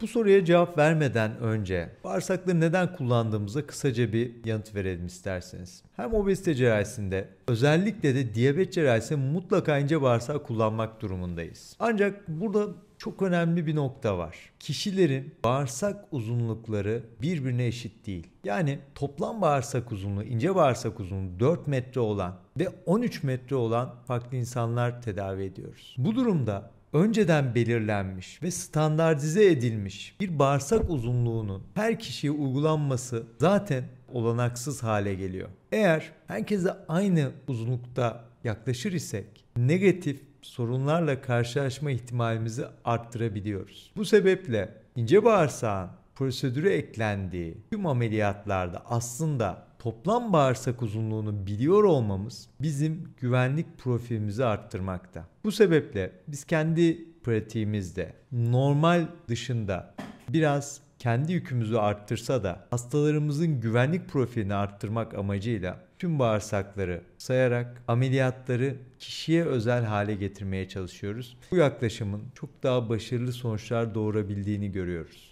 Bu soruya cevap vermeden önce bağırsakları neden kullandığımıza kısaca bir yanıt verelim isterseniz. Hem obezite cerrahisinde özellikle de diyabet cerrahisinde mutlaka ince bağırsak kullanmak durumundayız. Ancak burada çok önemli bir nokta var. Kişilerin bağırsak uzunlukları birbirine eşit değil. Yani toplam bağırsak uzunluğu, ince bağırsak uzunluğu 4 metre olan ve 13 metre olan farklı insanlar tedavi ediyoruz. Bu durumda önceden belirlenmiş ve standartize edilmiş bir bağırsak uzunluğunun her kişiye uygulanması zaten olanaksız hale geliyor. Eğer herkese aynı uzunlukta yaklaşır isek negatif sorunlarla karşılaşma ihtimalimizi arttırabiliyoruz. Bu sebeple ince bağırsağın prosedürü eklendiği tüm ameliyatlarda aslında toplam bağırsak uzunluğunu biliyor olmamız bizim güvenlik profilimizi arttırmakta. Bu sebeple biz kendi pratiğimizde normal dışında biraz kendi yükümüzü arttırsa da hastalarımızın güvenlik profilini arttırmak amacıyla tüm bağırsakları sayarak ameliyatları kişiye özel hale getirmeye çalışıyoruz. Bu yaklaşımın çok daha başarılı sonuçlar doğurabildiğini görüyoruz.